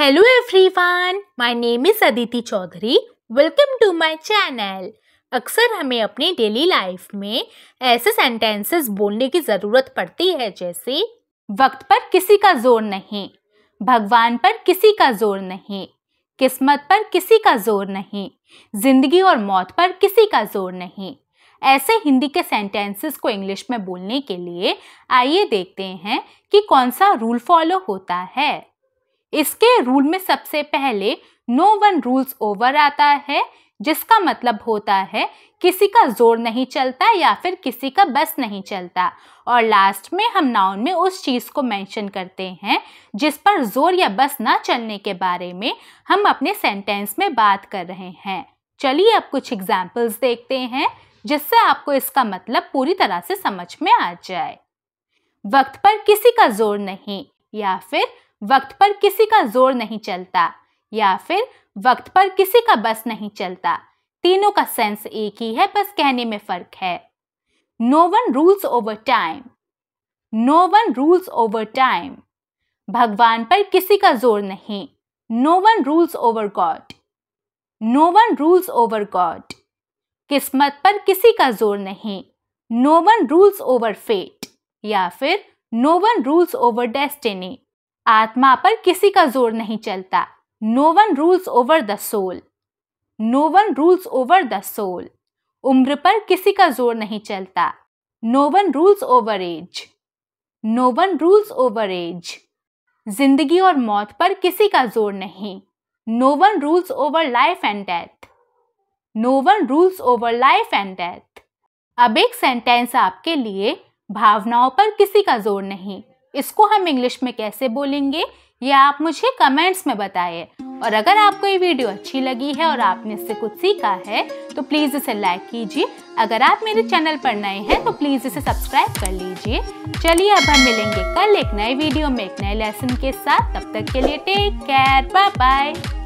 hello everyone my name is Aditi Chaudhary welcome to my channel अक्सर हमें अपनी डेली लाइफ में ऐसे सेंटेंसेस बोलने की ज़रूरत पड़ती है जैसे वक्त पर किसी का जोर नहीं भगवान पर किसी का जोर नहीं किस्मत पर किसी का जोर नहीं जिंदगी और मौत पर किसी का जोर नहीं ऐसे हिंदी के सेंटेंसेस को इंग्लिश में बोलने के लिए आइए देखते हैं कि कौन सा रूल फॉलो होता है इसके रूल में सबसे पहले नो वन रूल्स ओवर आता है जिसका मतलब होता है किसी का जोर नहीं चलता या फिर किसी का बस नहीं चलता और लास्ट में हम नाउन में उस चीज़ को मेंशन करते हैं जिस पर जोर या बस ना चलने के बारे में हम अपने सेंटेंस में बात कर रहे हैं चलिए अब कुछ एग्जाम्पल्स देखते हैं जिससे आपको इसका मतलब पूरी तरह से समझ में आ जाए वक्त पर किसी का जोर नहीं या फिर वक्त पर किसी का जोर नहीं चलता या फिर वक्त पर किसी का बस नहीं चलता तीनों का सेंस एक ही है बस कहने में फर्क है no one rules over time no one rules over time भगवान पर किसी का जोर नहीं no one rules over God no one rules over God किस्मत पर किसी का जोर नहीं no one rules over fate या फिर no one rules over destiny आत्मा पर किसी का जोर नहीं चलता no one rules over the soul no one rules over the soul उम्र पर किसी का जोर नहीं चलता no one rules over age no one rules over age जिंदगी और मौत पर किसी का जोर नहीं no one rules over life and death no one rules over life and death अब एक सेंटेंस आपके लिए भावनाओं पर किसी का जोर नहीं इसको हम इंग्लिश में कैसे बोलेंगे ये आप मुझे कमेंट्स में बताइए और अगर आपको ये वीडियो अच्छी लगी है और आपने इससे कुछ सीखा है तो प्लीज़ इसे लाइक कीजिए अगर आप मेरे चैनल पर नए हैं तो प्लीज़ इसे सब्सक्राइब कर लीजिए चलिए अब हम मिलेंगे कल एक नए वीडियो में एक नए लेसन के साथ तब तक के लिए टेक केयर बाय बाय